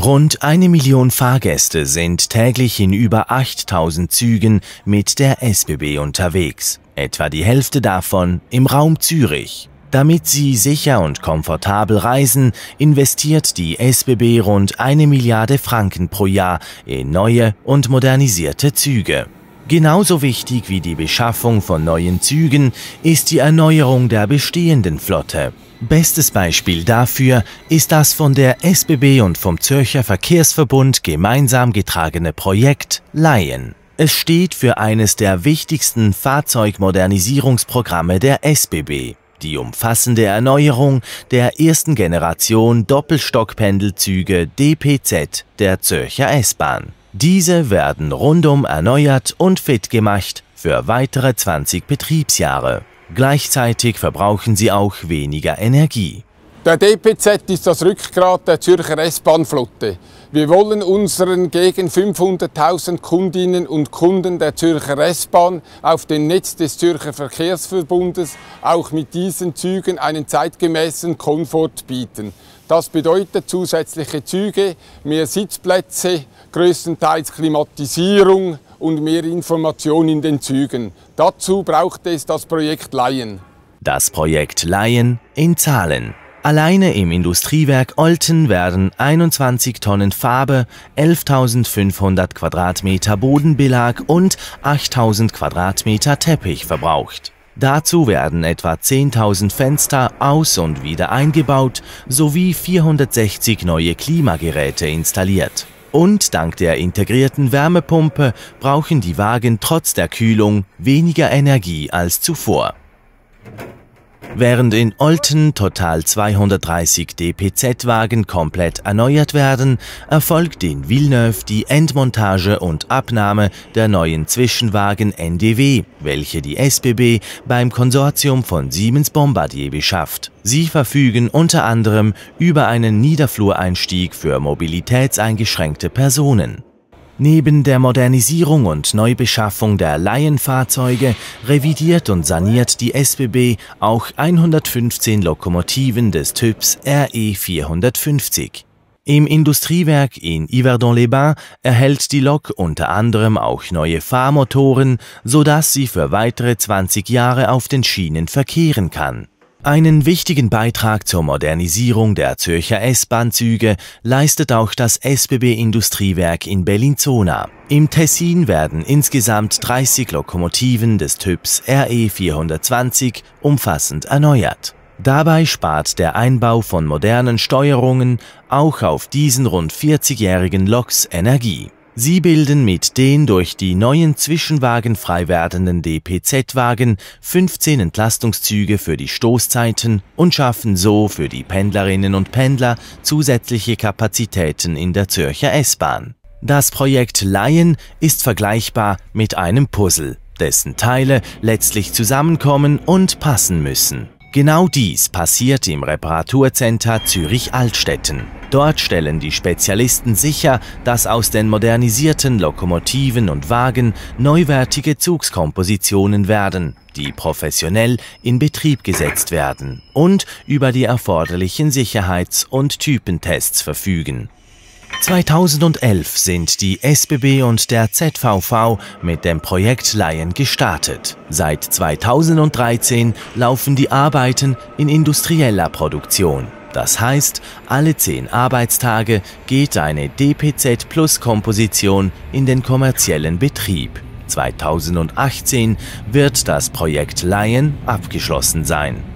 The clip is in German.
Rund eine Million Fahrgäste sind täglich in über 8000 Zügen mit der SBB unterwegs, etwa die Hälfte davon im Raum Zürich. Damit sie sicher und komfortabel reisen, investiert die SBB rund eine Milliarde Franken pro Jahr in neue und modernisierte Züge. Genauso wichtig wie die Beschaffung von neuen Zügen ist die Erneuerung der bestehenden Flotte. Bestes Beispiel dafür ist das von der SBB und vom Zürcher Verkehrsverbund gemeinsam getragene Projekt Lion. Es steht für eines der wichtigsten Fahrzeugmodernisierungsprogramme der SBB, die umfassende Erneuerung der ersten Generation Doppelstockpendelzüge DPZ der Zürcher S-Bahn. Diese werden rundum erneuert und fit gemacht für weitere 20 Betriebsjahre. Gleichzeitig verbrauchen sie auch weniger Energie. Der DPZ ist das Rückgrat der Zürcher S-Bahn-Flotte. Wir wollen unseren gegen 500.000 Kundinnen und Kunden der Zürcher S-Bahn auf dem Netz des Zürcher Verkehrsverbundes auch mit diesen Zügen einen zeitgemäßen Komfort bieten. Das bedeutet zusätzliche Züge, mehr Sitzplätze, größtenteils Klimatisierung, und mehr Information in den Zügen. Dazu braucht es das Projekt Laien. Das Projekt Laien in Zahlen. Alleine im Industriewerk Olten werden 21 Tonnen Farbe, 11.500 Quadratmeter Bodenbelag und 8.000 Quadratmeter Teppich verbraucht. Dazu werden etwa 10.000 Fenster aus und wieder eingebaut sowie 460 neue Klimageräte installiert. Und dank der integrierten Wärmepumpe brauchen die Wagen trotz der Kühlung weniger Energie als zuvor. Während in Olten total 230 DPZ-Wagen komplett erneuert werden, erfolgt in Villeneuve die Endmontage und Abnahme der neuen Zwischenwagen NDW, welche die SBB beim Konsortium von Siemens Bombardier beschafft. Sie verfügen unter anderem über einen Niederflureinstieg für mobilitätseingeschränkte Personen. Neben der Modernisierung und Neubeschaffung der Laienfahrzeuge revidiert und saniert die SBB auch 115 Lokomotiven des Typs RE 450. Im Industriewerk in Yverdon-les-Bains erhält die Lok unter anderem auch neue Fahrmotoren, sodass sie für weitere 20 Jahre auf den Schienen verkehren kann. Einen wichtigen Beitrag zur Modernisierung der Zürcher S-Bahn-Züge leistet auch das SBB Industriewerk in Bellinzona. Im Tessin werden insgesamt 30 Lokomotiven des Typs RE 420 umfassend erneuert. Dabei spart der Einbau von modernen Steuerungen auch auf diesen rund 40-jährigen Loks Energie. Sie bilden mit den durch die neuen Zwischenwagen frei werdenden DPZ-Wagen 15 Entlastungszüge für die Stoßzeiten und schaffen so für die Pendlerinnen und Pendler zusätzliche Kapazitäten in der Zürcher S-Bahn. Das Projekt Lion ist vergleichbar mit einem Puzzle, dessen Teile letztlich zusammenkommen und passen müssen. Genau dies passiert im Reparaturcenter Zürich-Altstetten. Dort stellen die Spezialisten sicher, dass aus den modernisierten Lokomotiven und Wagen neuwertige Zugskompositionen werden, die professionell in Betrieb gesetzt werden und über die erforderlichen Sicherheits- und Typentests verfügen. 2011 sind die SBB und der ZVV mit dem Projekt Laien gestartet. Seit 2013 laufen die Arbeiten in industrieller Produktion. Das heißt, alle zehn Arbeitstage geht eine DPZ Plus Komposition in den kommerziellen Betrieb. 2018 wird das Projekt Laien abgeschlossen sein.